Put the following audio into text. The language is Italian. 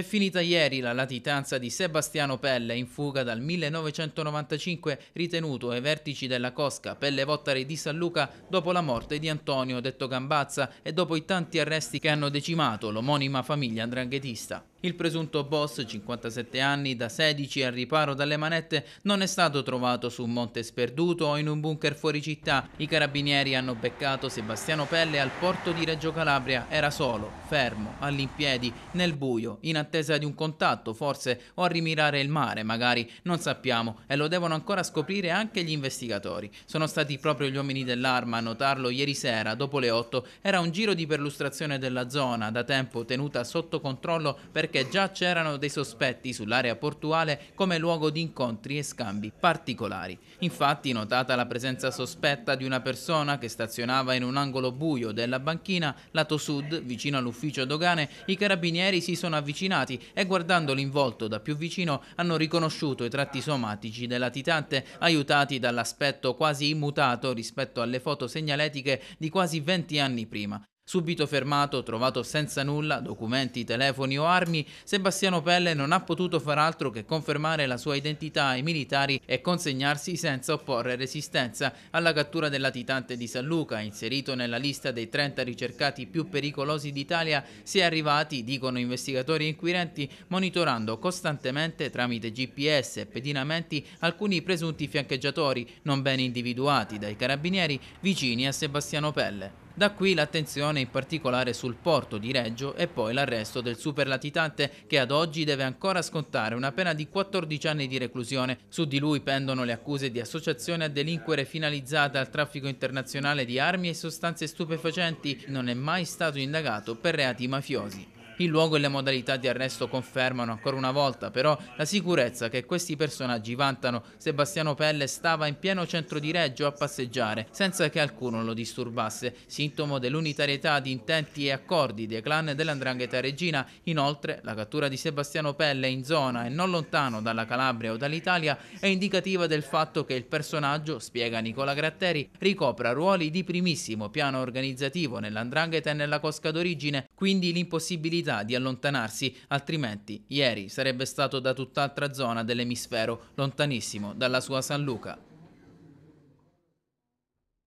È finita ieri la latitanza di Sebastiano Pelle in fuga dal 1995 ritenuto ai vertici della Cosca Pelle Vottari di San Luca dopo la morte di Antonio detto Gambazza e dopo i tanti arresti che hanno decimato l'omonima famiglia andranghetista. Il presunto boss, 57 anni, da 16 al riparo dalle manette, non è stato trovato su un monte sperduto o in un bunker fuori città. I carabinieri hanno beccato Sebastiano Pelle al porto di Reggio Calabria. Era solo, fermo, all'impiedi, nel buio, in attesa di un contatto, forse, o a rimirare il mare, magari, non sappiamo, e lo devono ancora scoprire anche gli investigatori. Sono stati proprio gli uomini dell'arma a notarlo ieri sera, dopo le 8. Era un giro di perlustrazione della zona, da tempo tenuta sotto controllo perché perché già c'erano dei sospetti sull'area portuale come luogo di incontri e scambi particolari. Infatti, notata la presenza sospetta di una persona che stazionava in un angolo buio della banchina, lato sud, vicino all'ufficio dogane, i carabinieri si sono avvicinati e guardandolo in volto da più vicino hanno riconosciuto i tratti somatici del latitante, aiutati dall'aspetto quasi immutato rispetto alle foto segnaletiche di quasi 20 anni prima. Subito fermato, trovato senza nulla, documenti, telefoni o armi, Sebastiano Pelle non ha potuto far altro che confermare la sua identità ai militari e consegnarsi senza opporre resistenza alla cattura del latitante di San Luca, inserito nella lista dei 30 ricercati più pericolosi d'Italia, si è arrivati, dicono investigatori inquirenti, monitorando costantemente tramite GPS e pedinamenti alcuni presunti fiancheggiatori non ben individuati dai carabinieri vicini a Sebastiano Pelle. Da qui l'attenzione in particolare sul porto di Reggio e poi l'arresto del superlatitante che ad oggi deve ancora scontare una pena di 14 anni di reclusione. Su di lui pendono le accuse di associazione a delinquere finalizzata al traffico internazionale di armi e sostanze stupefacenti. Non è mai stato indagato per reati mafiosi. Il luogo e le modalità di arresto confermano ancora una volta però la sicurezza che questi personaggi vantano. Sebastiano Pelle stava in pieno centro di Reggio a passeggiare senza che alcuno lo disturbasse, sintomo dell'unitarietà di intenti e accordi dei clan dell'Andrangheta Regina. Inoltre la cattura di Sebastiano Pelle in zona e non lontano dalla Calabria o dall'Italia è indicativa del fatto che il personaggio, spiega Nicola Gratteri, ricopra ruoli di primissimo piano organizzativo nell'Andrangheta e nella Cosca d'origine, quindi l'impossibilità necessità di allontanarsi, altrimenti ieri sarebbe stato da tutt'altra zona dell'emisfero, lontanissimo dalla sua San Luca.